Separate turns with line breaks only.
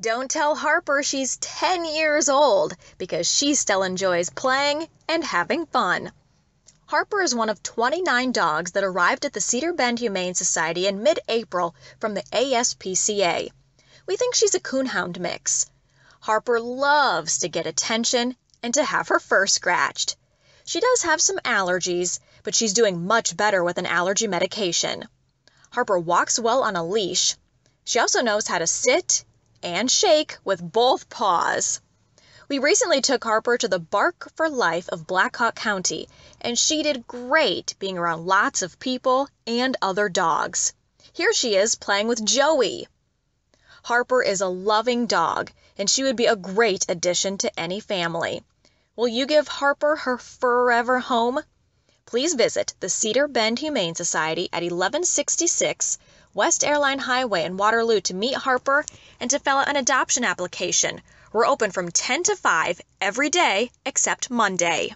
Don't tell Harper she's 10 years old because she still enjoys playing and having fun. Harper is one of 29 dogs that arrived at the Cedar Bend Humane Society in mid April from the ASPCA. We think she's a coonhound mix. Harper loves to get attention and to have her fur scratched. She does have some allergies, but she's doing much better with an allergy medication. Harper walks well on a leash. She also knows how to sit and shake with both paws. We recently took Harper to the Bark for Life of Blackhawk County, and she did great being around lots of people and other dogs. Here she is playing with Joey. Harper is a loving dog, and she would be a great addition to any family. Will you give Harper her forever home? Please visit the Cedar Bend Humane Society at 1166 West Airline Highway in Waterloo to meet Harper and to fill out an adoption application. We're open from 10 to 5 every day except Monday.